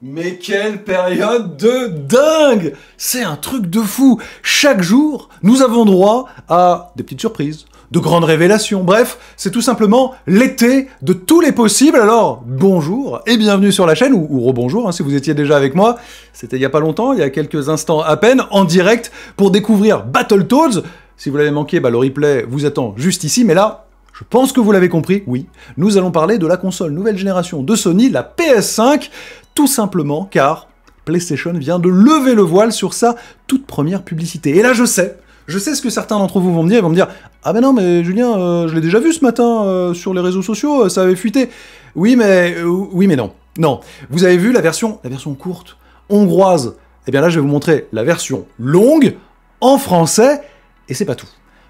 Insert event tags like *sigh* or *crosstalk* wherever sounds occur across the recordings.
Mais quelle période de dingue C'est un truc de fou Chaque jour, nous avons droit à des petites surprises, de grandes révélations, bref, c'est tout simplement l'été de tous les possibles, alors bonjour et bienvenue sur la chaîne, ou, rebonjour hein, si vous étiez déjà avec moi, c'était il y a pas longtemps, il y a quelques instants à peine, en direct, pour découvrir Battletoads si vous l'avez manqué, bah, le replay vous attend juste ici, mais là, je pense que vous l'avez compris, oui, nous allons parler de la console nouvelle génération de Sony, la PS5, tout simplement car PlayStation vient de lever le voile sur sa toute première publicité. Et là, je sais, je sais ce que certains d'entre vous vont me dire, ils vont me dire Ah ben non, mais Julien, euh, je l'ai déjà vu ce matin euh, sur les réseaux sociaux, euh, ça avait fuité. Oui, mais oui, mais non, non. Vous avez vu la version, la version courte hongroise. Eh bien là, je vais vous montrer la version longue en français, et c'est pas tout.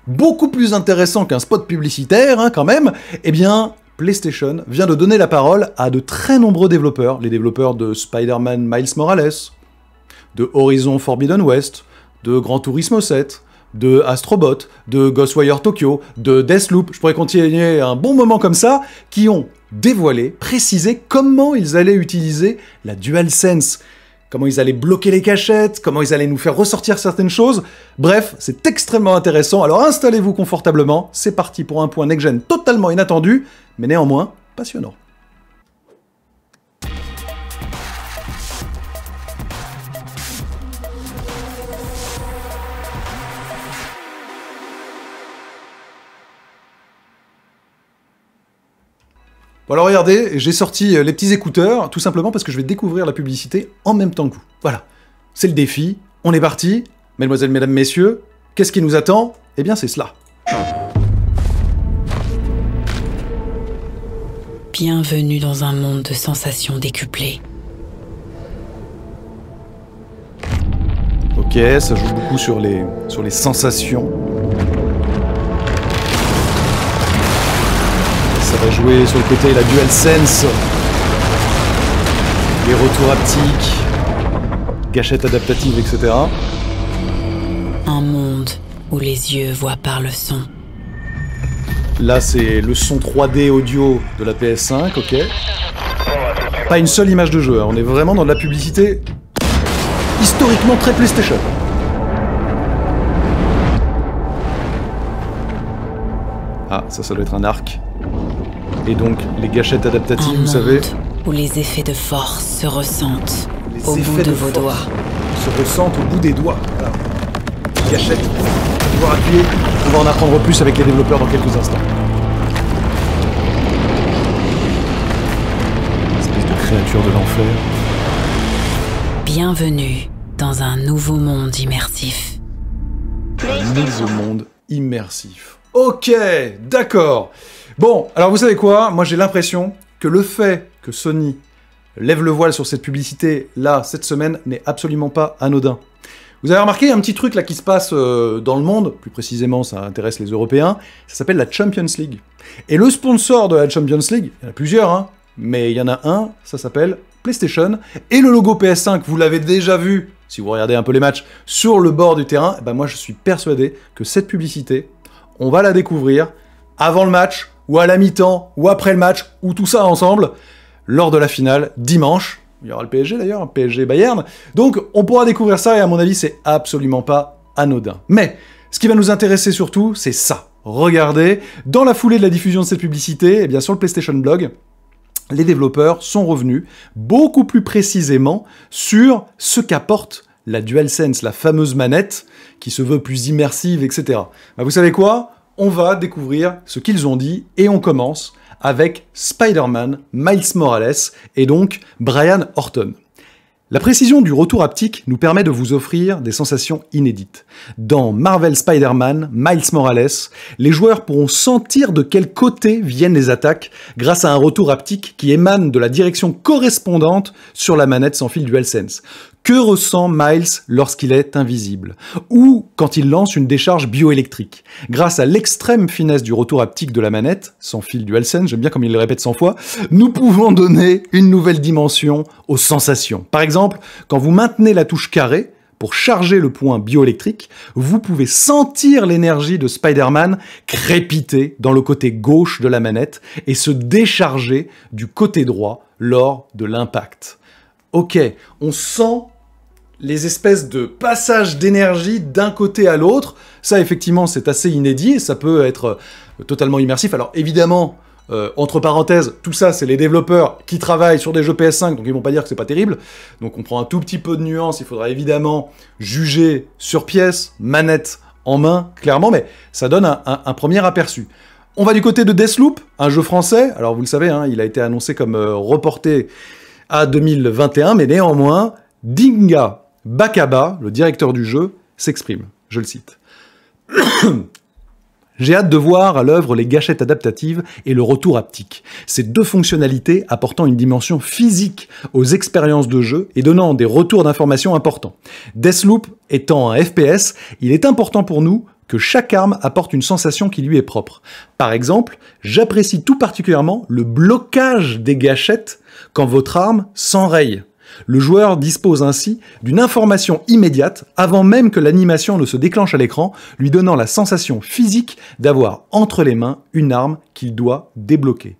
Beaucoup plus intéressant qu'un spot publicitaire, hein, quand même. Eh bien, PlayStation vient de donner la parole à de très nombreux développeurs, les développeurs de Spider-Man Miles Morales, de Horizon Forbidden West, de Gran Turismo 7, de Astrobot, de Ghostwire Tokyo, de Deathloop, je pourrais continuer un bon moment comme ça, qui ont dévoilé, précisé comment ils allaient utiliser la DualSense, comment ils allaient bloquer les cachettes, comment ils allaient nous faire ressortir certaines choses. Bref, c'est extrêmement intéressant, alors installez-vous confortablement, c'est parti pour un point next-gen totalement inattendu, mais néanmoins passionnant. Voilà, alors regardez, j'ai sorti euh, les petits écouteurs, tout simplement parce que je vais découvrir la publicité en même temps que vous. Voilà, c'est le défi, on est parti. Mesdemoiselles, mesdames, messieurs, qu'est-ce qui nous attend Eh bien c'est cela. Bienvenue dans un monde de sensations décuplées. Ok, ça joue beaucoup sur les, sur les sensations. Ça va jouer sur le côté la Dual Sense, les retours haptiques, gâchette adaptative, etc. Un monde où les yeux voient par le son. Là, c'est le son 3D audio de la PS5, ok. Pas une seule image de jeu, hein. on est vraiment dans de la publicité historiquement très PlayStation. Ah, ça, ça doit être un arc. Et donc, les gâchettes adaptatives, vous savez. Où les effets de force se ressentent au bout de, vos doigts. Se ressentent au bout des doigts. Gâchette, pouvoir appuyer. On va en apprendre plus avec les développeurs dans quelques instants. Espèce de créature de l'enfer. Bienvenue dans un nouveau monde immersif. Un nouveau monde immersif. Ok, d'accord. Bon, alors vous savez quoi Moi j'ai l'impression que le fait que Sony lève le voile sur cette publicité là cette semaine n'est absolument pas anodin. Vous avez remarqué un petit truc là qui se passe euh, dans le monde, plus précisément ça intéresse les Européens, ça s'appelle la Champions League. Et le sponsor de la Champions League, il y en a plusieurs, hein, mais il y en a un, ça s'appelle PlayStation, et le logo PS5, vous l'avez déjà vu, si vous regardez un peu les matchs, sur le bord du terrain, eh ben moi je suis persuadé que cette publicité, on va la découvrir avant le match, ou à la mi-temps, ou après le match, ou tout ça ensemble, lors de la finale, dimanche, il y aura le PSG d'ailleurs, PSG Bayern. Donc on pourra découvrir ça et à mon avis c'est absolument pas anodin. Mais ce qui va nous intéresser surtout, c'est ça. Regardez, dans la foulée de la diffusion de cette publicité, eh bien sur le PlayStation Blog, les développeurs sont revenus beaucoup plus précisément sur ce qu'apporte la DualSense, la fameuse manette qui se veut plus immersive, etc. Bah, vous savez quoi On va découvrir ce qu'ils ont dit et on commence avec Spider-Man, Miles Morales et donc Brian Horton. La précision du retour haptique nous permet de vous offrir des sensations inédites. Dans Marvel Spider-Man, Miles Morales, les joueurs pourront sentir de quel côté viennent les attaques grâce à un retour haptique qui émane de la direction correspondante sur la manette sans fil DualSense. Que ressent Miles lorsqu'il est invisible Ou quand il lance une décharge bioélectrique Grâce à l'extrême finesse du retour haptique de la manette, sans fil du Halsen, j'aime bien comme il le répète 100 fois, nous pouvons donner une nouvelle dimension aux sensations. Par exemple, quand vous maintenez la touche carrée, pour charger le point bioélectrique, vous pouvez sentir l'énergie de Spider-Man crépiter dans le côté gauche de la manette et se décharger du côté droit lors de l'impact ok, on sent les espèces de passages d'énergie d'un côté à l'autre. Ça, effectivement, c'est assez inédit ça peut être euh, totalement immersif. Alors, évidemment, euh, entre parenthèses, tout ça, c'est les développeurs qui travaillent sur des jeux PS5, donc ils vont pas dire que c'est pas terrible. Donc, on prend un tout petit peu de nuance. Il faudra évidemment juger sur pièce, manette en main, clairement, mais ça donne un, premier aperçu. On va du côté de Deathloop, un jeu français. Alors, vous le savez, hein, il a été annoncé comme euh, reporté à 2021, mais néanmoins, Dinga Bakaba, le directeur du jeu, s'exprime. Je le cite. *coughs* J'ai hâte de voir à l'œuvre les gâchettes adaptatives et le retour haptique, ces deux fonctionnalités apportant une dimension physique aux expériences de jeu et donnant des retours d'informations importants. Deathloop étant un FPS, il est important pour nous que chaque arme apporte une sensation qui lui est propre. Par exemple, j'apprécie tout particulièrement le blocage des gâchettes quand votre arme s'enraye. Le joueur dispose ainsi d'une information immédiate avant même que l'animation ne se déclenche à l'écran, lui donnant la sensation physique d'avoir entre les mains une arme qu'il doit débloquer.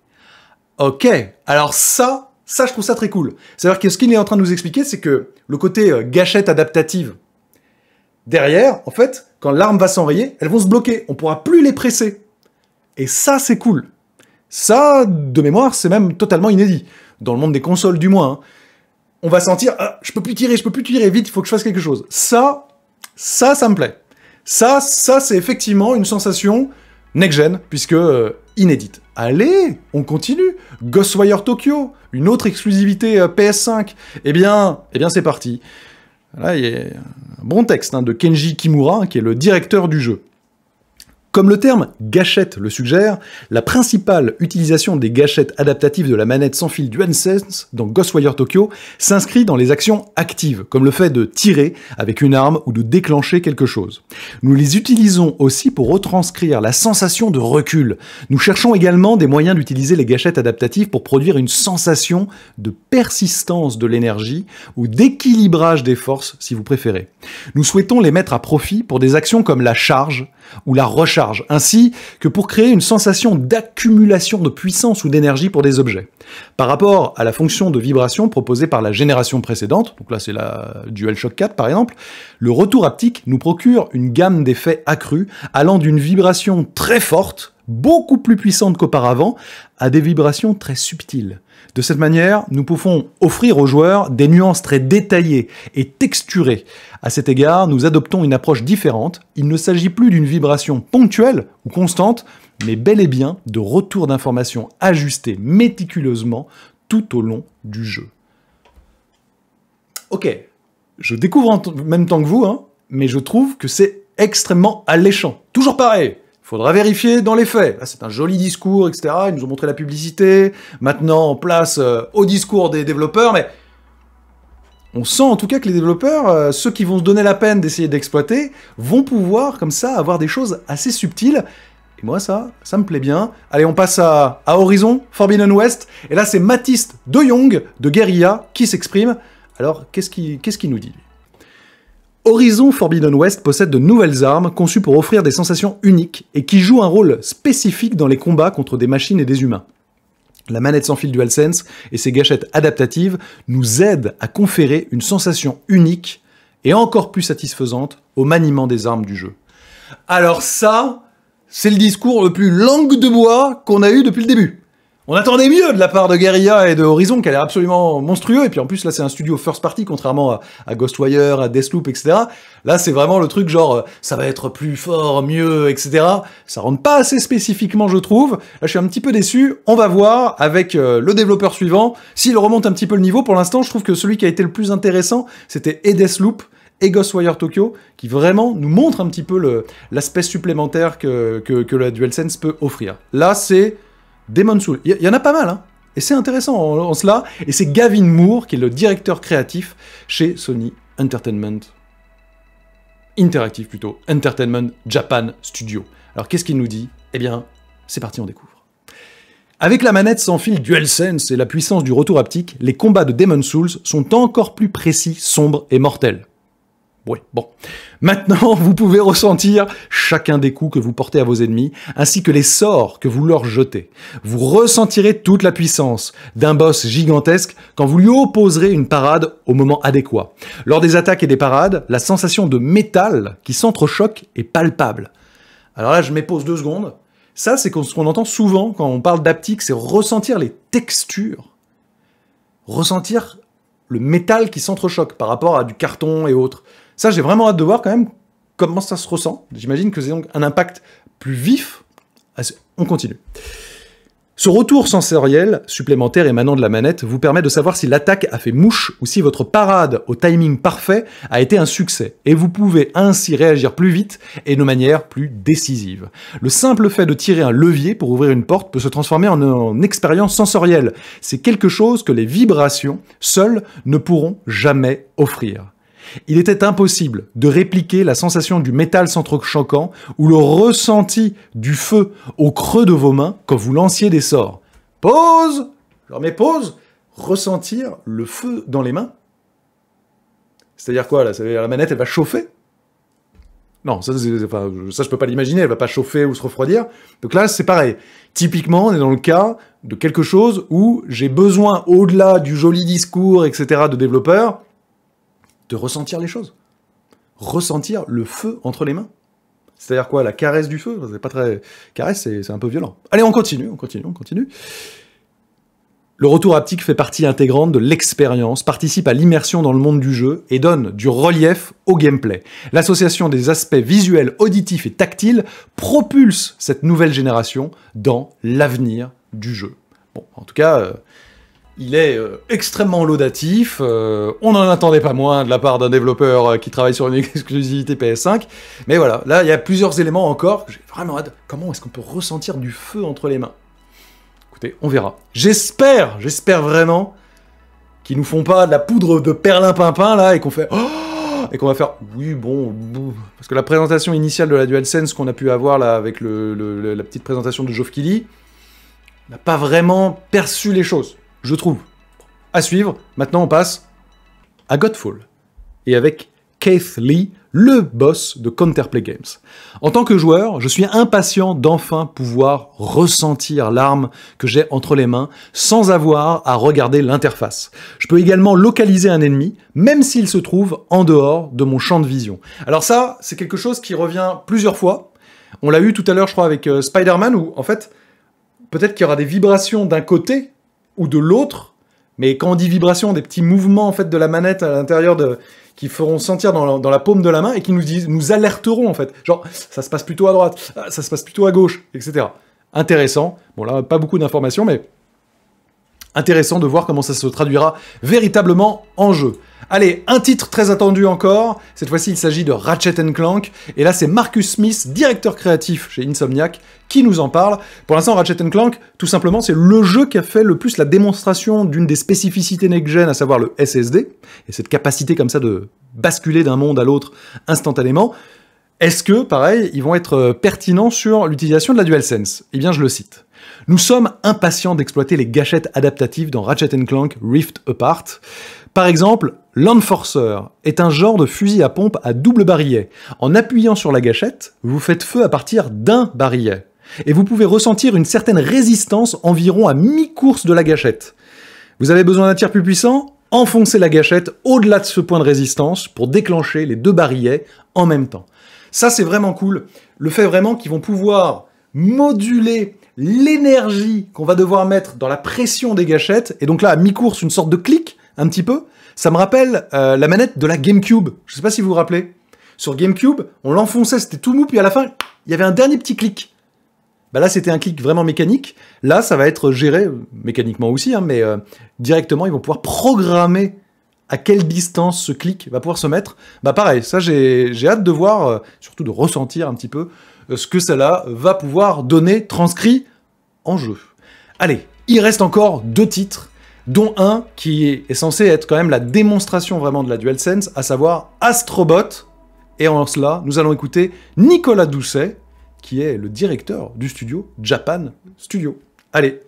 Ok, alors ça, ça je trouve ça très cool. C'est-à-dire que ce qu'il est en train de nous expliquer, c'est que le côté euh, gâchette adaptative, derrière, en fait, quand l'arme va s'enrayer, elles vont se bloquer, on pourra plus les presser. Et ça, c'est cool. Ça, de mémoire, c'est même totalement inédit. Dans le monde des consoles, du moins. Hein. On va sentir, ah, je peux plus tirer, je peux plus tirer, vite, il faut que je fasse quelque chose. Ça, ça, ça me plaît. Ça, ça, c'est effectivement une sensation next-gen, puisque euh, inédite. Allez, on continue. Ghostwire Tokyo, une autre exclusivité euh, PS5. Eh bien, eh bien c'est parti. Là, il y a un bon texte hein, de Kenji Kimura, qui est le directeur du jeu. Comme le terme gâchette le suggère, la principale utilisation des gâchettes adaptatives de la manette sans fil du N-Sense dans Ghostwire Tokyo s'inscrit dans les actions actives, comme le fait de tirer avec une arme ou de déclencher quelque chose. Nous les utilisons aussi pour retranscrire la sensation de recul. Nous cherchons également des moyens d'utiliser les gâchettes adaptatives pour produire une sensation de persistance de l'énergie ou d'équilibrage des forces si vous préférez. Nous souhaitons les mettre à profit pour des actions comme la charge ou la recharge ainsi que pour créer une sensation d'accumulation de puissance ou d'énergie pour des objets. Par rapport à la fonction de vibration proposée par la génération précédente, donc là c'est la DualShock 4 par exemple, le retour haptique nous procure une gamme d'effets accrus allant d'une vibration très forte, beaucoup plus puissante qu'auparavant, à des vibrations très subtiles. De cette manière, nous pouvons offrir aux joueurs des nuances très détaillées et texturées. À cet égard, nous adoptons une approche différente. Il ne s'agit plus d'une vibration ponctuelle ou constante, mais bel et bien de retours d'informations ajustés méticuleusement tout au long du jeu. Ok, je découvre en même temps que vous, hein, mais je trouve que c'est extrêmement alléchant. Toujours pareil Faudra vérifier dans les faits. C'est un joli discours, etc. Ils nous ont montré la publicité. Maintenant, place euh, au discours des développeurs, mais on sent en tout cas que les développeurs, euh, ceux qui vont se donner la peine d'essayer d'exploiter, vont pouvoir comme ça avoir des choses assez subtiles. Et moi ça, ça me plaît bien. Allez, on passe à, à Horizon, Forbidden West. Et là, c'est Matiste de Jong de Guerilla qui s'exprime. Alors, qu'est-ce qu'il nous dit Horizon Forbidden West possède de nouvelles armes conçues pour offrir des sensations uniques et qui jouent un rôle spécifique dans les combats contre des machines et des humains. La manette sans fil DualSense et ses gâchettes adaptatives nous aident à conférer une sensation unique et encore plus satisfaisante au maniement des armes du jeu. Alors ça, c'est le discours le plus langue de bois qu'on a eu depuis le début. On attendait mieux de la part de Guerrilla et de Horizon, qu'elle est absolument monstrueux. Et puis en plus, là, c'est un studio first party, contrairement à, Ghostwire, à Deathloop, etc. Là, c'est vraiment le truc genre, euh, ça va être plus fort, mieux, etc. Ça rentre pas assez spécifiquement, je trouve. Là, je suis un petit peu déçu. On va voir avec euh, le développeur suivant s'il remonte un petit peu le niveau. Pour l'instant, je trouve que celui qui a été le plus intéressant, c'était et Deathloop et Ghostwire Tokyo, qui vraiment nous montre un petit peu l'aspect supplémentaire que, que, que la DualSense peut offrir. Là, c'est Demon Souls, Il y, en a pas mal, hein. Et c'est intéressant en, cela. Et c'est Gavin Moore qui est le directeur créatif chez Sony Entertainment. Interactive plutôt. Entertainment Japan Studio. Alors qu'est-ce qu'il nous dit Eh bien, c'est parti, on découvre. Avec la manette sans fil DualSense et la puissance du retour haptique, les combats de Demon Souls sont encore plus précis, sombres et mortels. Oui, bon. Maintenant, vous pouvez ressentir chacun des coups que vous portez à vos ennemis, ainsi que les sorts que vous leur jetez. Vous ressentirez toute la puissance d'un boss gigantesque quand vous lui opposerez une parade au moment adéquat. Lors des attaques et des parades, la sensation de métal qui s'entrechoque est palpable. Alors là, je m'épose deux secondes. Ça, c'est ce qu'on entend souvent quand on parle d'aptique, c'est ressentir les textures. Ressentir le métal qui s'entrechoque par rapport à du carton et autres. Ça, j'ai vraiment hâte de voir quand même comment ça se ressent. J'imagine que c'est donc un impact plus vif. Ah, on continue. Ce retour sensoriel supplémentaire émanant de la manette vous permet de savoir si l'attaque a fait mouche ou si votre parade au timing parfait a été un succès, et vous pouvez ainsi réagir plus vite et de manière plus décisive. Le simple fait de tirer un levier pour ouvrir une porte peut se transformer en, en expérience sensorielle. C'est quelque chose que les vibrations seules ne pourront jamais offrir. Il était impossible de répliquer la sensation du métal s'entrechoquant ou le ressenti du feu au creux de vos mains quand vous lanciez des sorts. Pause Alors, mais pause Ressentir le feu dans les mains C'est-à-dire quoi là la manette elle va chauffer non, ça, enfin, ça je peux pas l'imaginer, elle va pas chauffer ou se refroidir. Donc là, c'est pareil. Typiquement, on est dans le cas de quelque chose où j'ai besoin, au-delà du joli discours, etc., de développeurs, de ressentir les choses. Ressentir le feu entre les mains. C'est-à-dire quoi La caresse du feu C'est pas très... Caresse, c'est un peu violent. Allez, on continue, on continue, on continue. Le retour haptique fait partie intégrante de l'expérience, participe à l'immersion dans le monde du jeu et donne du relief au gameplay. L'association des aspects visuels, auditifs et tactiles propulse cette nouvelle génération dans l'avenir du jeu. Bon, en tout cas, euh, il est euh, extrêmement laudatif, euh, on n'en attendait pas moins de la part d'un développeur euh, qui travaille sur une *laughs* exclusivité PS5, mais voilà, là il y a plusieurs éléments encore, j'ai vraiment hâte, comment est-ce qu'on peut ressentir du feu entre les mains Écoutez, on verra. J'espère, j'espère vraiment qu'ils nous font pas de la poudre de perlimpinpin là et qu'on fait... Oh et qu'on va faire oui bon parce que la présentation initiale de la DualSense qu'on a pu avoir là avec la petite présentation de Geoff Killy n'a pas vraiment perçu les choses je trouve. À suivre, maintenant on passe à Godfall. Et avec Keith Lee, le boss de Counterplay Games. En tant que joueur, je suis impatient d'enfin pouvoir ressentir l'arme que j'ai entre les mains sans avoir à regarder l'interface. Je peux également localiser un ennemi, même s'il se trouve en dehors de mon champ de vision. Alors ça, c'est quelque chose qui revient plusieurs fois. On l'a eu tout à l'heure, je crois, avec euh, Spider-Man, où en fait, peut-être qu'il y aura des vibrations d'un côté ou de l'autre. Mais quand on dit vibration, des petits mouvements en fait de la manette à l'intérieur de qui feront sentir dans la, paume de la main et qui nous disent, nous alerteront en fait. Genre, ça se passe plutôt à droite, ah, ça se passe plutôt à gauche, etc. Intéressant. Bon là, pas beaucoup d'informations, mais Intéressant de voir comment ça se traduira véritablement en jeu. Allez, un titre très attendu encore, cette fois-ci il s'agit de Ratchet Clank, et là c'est Marcus Smith, directeur créatif chez Insomniac, qui nous en parle. Pour l'instant, Ratchet Clank, tout simplement, c'est le jeu qui a fait le plus la démonstration d'une des spécificités next-gen, à savoir le SSD, et cette capacité comme ça de basculer d'un monde à l'autre instantanément. Est-ce que, pareil, ils vont être euh, pertinents sur l'utilisation de la DualSense Eh bien, je le cite. Nous sommes impatients d'exploiter les gâchettes adaptatives dans Ratchet Clank Rift Apart. Par exemple, l'Enforcer est un genre de fusil à pompe à double barillet. En appuyant sur la gâchette, vous faites feu à partir d'un barillet. Et vous pouvez ressentir une certaine résistance environ à mi-course de la gâchette. Vous avez besoin d'un tir plus puissant Enfoncez la gâchette au-delà de ce point de résistance pour déclencher les deux barillets en même temps. Ça, c'est vraiment cool. Le fait vraiment qu'ils vont pouvoir moduler l'énergie qu'on va devoir mettre dans la pression des gâchettes, et donc là, à mi-course, une sorte de clic, un petit peu, ça me rappelle euh, la manette de la GameCube. Je sais pas si vous vous rappelez. Sur GameCube, on l'enfonçait, c'était tout mou, puis à la fin, il y avait un dernier petit clic. Bah là, c'était un clic vraiment mécanique. Là, ça va être géré mécaniquement aussi, hein, mais euh, directement, ils vont pouvoir programmer à quelle distance ce clic va pouvoir se mettre. Bah pareil, ça, j'ai hâte de voir, euh, surtout de ressentir un petit peu ce que cela va pouvoir donner transcrit jeu. Allez, il reste encore deux titres, dont un qui est censé être quand même la démonstration vraiment de la DualSense, à savoir Astrobot. Et en cela, nous allons écouter Nicolas Doucet, qui est le directeur du studio Japan Studio. Allez,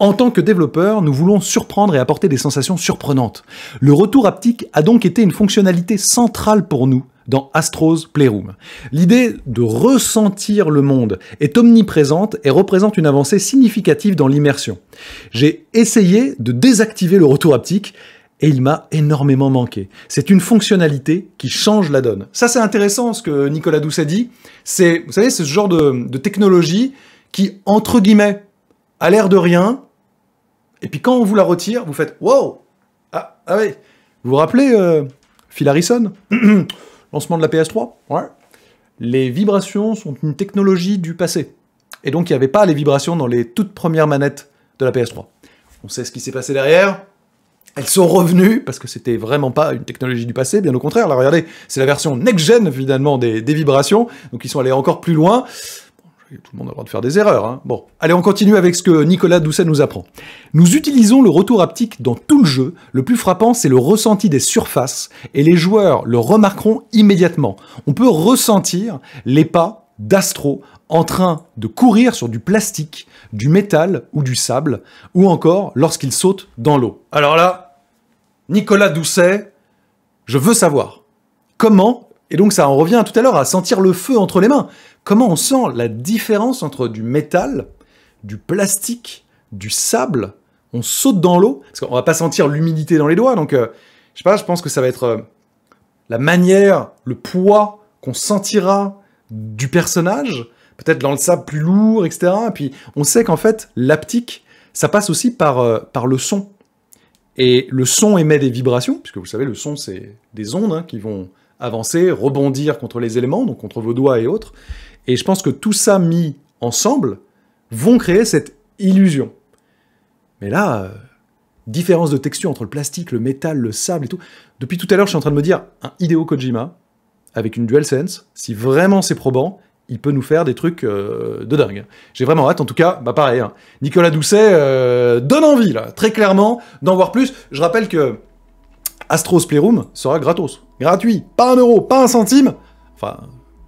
en tant que développeur, nous voulons surprendre et apporter des sensations surprenantes. Le retour haptique a donc été une fonctionnalité centrale pour nous dans Astro's Playroom. L'idée de ressentir le monde est omniprésente et représente une avancée significative dans l'immersion. J'ai essayé de désactiver le retour haptique et il m'a énormément manqué. C'est une fonctionnalité qui change la donne. Ça c'est intéressant ce que Nicolas Douce a dit. C'est, vous savez, ce genre de, de technologie qui, entre guillemets, a l'air de rien, et puis quand on vous la retire, vous faites Wow Ah, ah oui Vous vous rappelez euh, Phil Harrison *clears throat* Lancement de la PS3 Ouais. Les vibrations sont une technologie du passé. Et donc il n'y avait pas les vibrations dans les toutes premières manettes de la PS3. On sait ce qui s'est passé derrière. Elles sont revenues, parce que c'était vraiment pas une technologie du passé, bien au contraire. Là, regardez, c'est la version next-gen, finalement, des, des vibrations. Donc ils sont allés encore plus loin tout le monde a le droit de faire des erreurs. Hein. Bon, allez, on continue avec ce que Nicolas Doucet nous apprend. Nous utilisons le retour haptique dans tout le jeu. Le plus frappant, c'est le ressenti des surfaces, et les joueurs le remarqueront immédiatement. On peut ressentir les pas d'Astro en train de courir sur du plastique, du métal ou du sable, ou encore lorsqu'il saute dans l'eau. Alors là, Nicolas Doucet, je veux savoir comment et donc ça on revient tout à l'heure à sentir le feu entre les mains. Comment on sent la différence entre du métal, du plastique, du sable On saute dans l'eau parce qu'on va pas sentir l'humidité dans les doigts. Donc euh, je sais pas, je pense que ça va être euh, la manière, le poids qu'on sentira du personnage, peut-être dans le sable plus lourd, etc. Et puis on sait qu'en fait l'aptique, ça passe aussi par, euh, par le son. Et le son émet des vibrations, puisque vous savez, le son, c'est des ondes hein, qui vont avancer, rebondir contre les éléments, donc contre vos doigts et autres. Et je pense que tout ça mis ensemble vont créer cette illusion. Mais là, euh, différence de texture entre le plastique, le métal, le sable et tout. Depuis tout à l'heure, je suis en train de me dire, un Hideo Kojima, avec une DualSense, si vraiment c'est probant, il peut nous faire des trucs euh, de dingue. J'ai vraiment hâte, en tout cas, bah pareil, hein. Nicolas Doucet euh, donne envie, là, très clairement, d'en voir plus. Je rappelle que Astro's Playroom sera gratos. Gratuit, pas un euro, pas un centime. Enfin,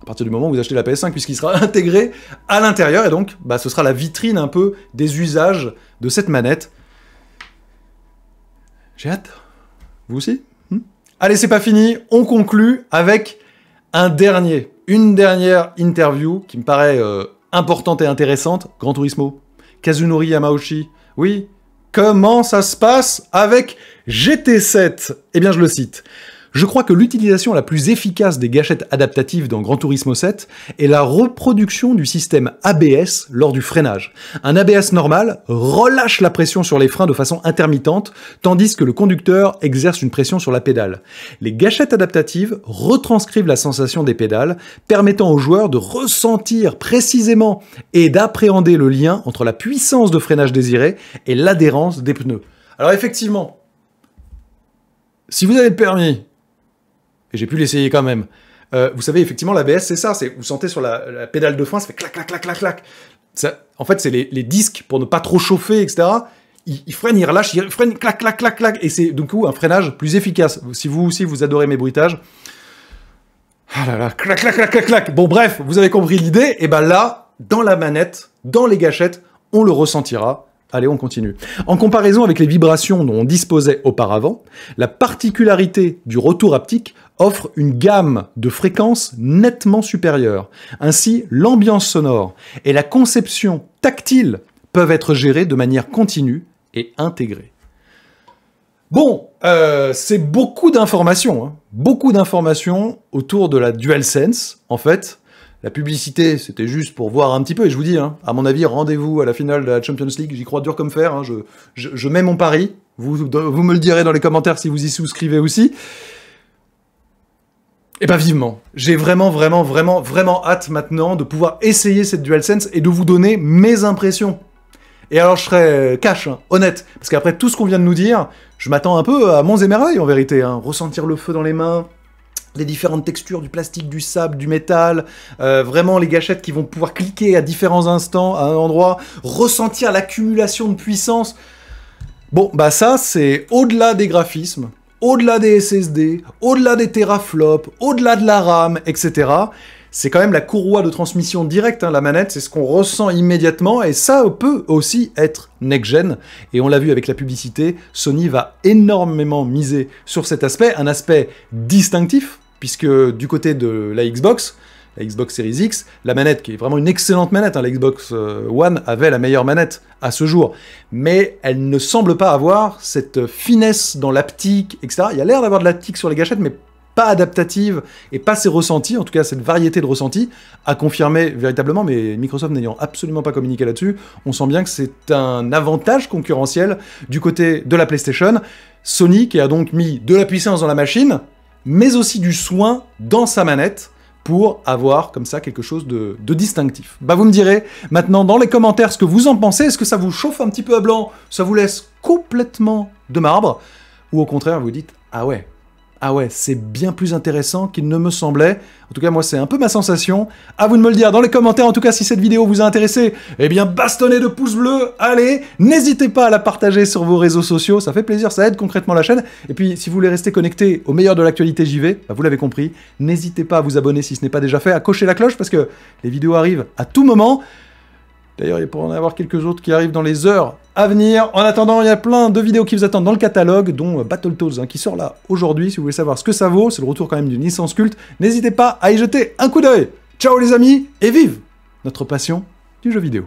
à partir du moment où vous achetez la PS5, puisqu'il sera *laughs* intégré à l'intérieur, et donc bah, ce sera la vitrine un peu des usages de cette manette. J'ai hâte. Vous aussi hmm Allez, c'est pas fini, on conclut avec un dernier, une dernière interview qui me paraît euh, importante et intéressante, Gran Turismo. Kazunori Yamauchi, oui, Comment ça se passe avec GT7 Eh bien, je le cite. Je crois que l'utilisation la plus efficace des gâchettes adaptatives dans Grand Turismo 7 est la reproduction du système ABS lors du freinage. Un ABS normal relâche la pression sur les freins de façon intermittente, tandis que le conducteur exerce une pression sur la pédale. Les gâchettes adaptatives retranscrivent la sensation des pédales, permettant au joueur de ressentir précisément et d'appréhender le lien entre la puissance de freinage désirée et l'adhérence des pneus. Alors effectivement, si vous avez le permis, et j'ai pu l'essayer quand même. Euh, vous savez, effectivement, l'ABS, c'est ça. Vous sentez sur la, pédale de frein, ça fait clac, clac, clac, clac, clac. en fait, c'est les, disques pour ne pas trop chauffer, etc. Ils, freinent, ils relâchent, ils freinent, clac, clac, clac, clac. Et c'est du coup un freinage plus efficace. Si vous aussi, vous adorez mes bruitages. Ah là là, clac, clac, clac, clac, clac. Bon, bref, vous avez compris l'idée. Et ben là, dans la manette, dans les gâchettes, on le ressentira. Allez, on continue. En comparaison avec les vibrations dont on disposait auparavant, la particularité du retour haptique offre une gamme de fréquences nettement supérieure. Ainsi, l'ambiance sonore et la conception tactile peuvent être gérées de manière continue et intégrée. Bon, euh, c'est beaucoup d'informations, hein. beaucoup d'informations autour de la DualSense, en fait. La publicité, c'était juste pour voir un petit peu, et je vous dis, hein, à mon avis, rendez-vous à la finale de la Champions League, j'y crois dur comme fer, hein. je, mets mon pari, vous me le direz dans les commentaires si vous y souscrivez aussi. Et eh pas ben, vivement. J'ai vraiment, vraiment, vraiment, vraiment hâte maintenant de pouvoir essayer cette DualSense et de vous donner mes impressions. Et alors je serai euh, cash, hein, honnête, parce qu'après tout ce qu'on vient de nous dire, je m'attends un peu à mon et en vérité. Hein. Ressentir le feu dans les mains, les différentes textures du plastique, du sable, du métal, euh, vraiment les gâchettes qui vont pouvoir cliquer à différents instants, à un endroit, ressentir l'accumulation de puissance. Bon, bah ça, c'est au-delà des graphismes au-delà des SSD, au-delà des teraflops, au-delà de la RAM, etc. C'est quand même la courroie de transmission directe, hein, la manette, c'est ce qu'on ressent immédiatement, et ça peut aussi être next-gen, et on l'a vu avec la publicité, Sony va énormément miser sur cet aspect, un aspect distinctif, puisque du côté de la Xbox, la Xbox Series X, la manette qui est vraiment une excellente manette, hein. la Xbox euh, One avait la meilleure manette à ce jour, mais elle ne semble pas avoir cette euh, finesse dans l'aptique, etc. Il y a l'air d'avoir de l'aptique sur les gâchettes, mais pas adaptative et pas ses ressentis, en tout cas cette variété de ressentis, a confirmé véritablement, mais Microsoft n'ayant absolument pas communiqué là-dessus, on sent bien que c'est un avantage concurrentiel du côté de la PlayStation. Sony qui a donc mis de la puissance dans la machine, mais aussi du soin dans sa manette, pour avoir comme ça quelque chose de, distinctif. Bah vous me direz maintenant dans les commentaires ce que vous en pensez, est-ce que ça vous chauffe un petit peu à blanc, ça vous laisse complètement de marbre, ou au contraire vous dites ah ouais, ah ouais, c'est bien plus intéressant qu'il ne me semblait. En tout cas, moi, c'est un peu ma sensation. À vous de me le dire dans les commentaires, en tout cas, si cette vidéo vous a intéressé. Eh bien, bastonnez de pouces bleus, allez N'hésitez pas à la partager sur vos réseaux sociaux, ça fait plaisir, ça aide concrètement la chaîne. Et puis, si vous voulez rester connecté au meilleur de l'actualité JV, vais bah, vous l'avez compris, n'hésitez pas à vous abonner si ce n'est pas déjà fait, à cocher la cloche, parce que les vidéos arrivent à tout moment. D'ailleurs, il pourrait en avoir quelques autres qui arrivent dans les heures à venir. En attendant, il y a plein de vidéos qui vous attendent dans le catalogue, dont euh, Battletoads hein, qui sort là aujourd'hui. Si vous voulez savoir ce que ça vaut, c'est le retour quand même d'une licence culte. N'hésitez pas à y jeter un coup d'œil. Ciao les amis et vive notre passion du jeu vidéo.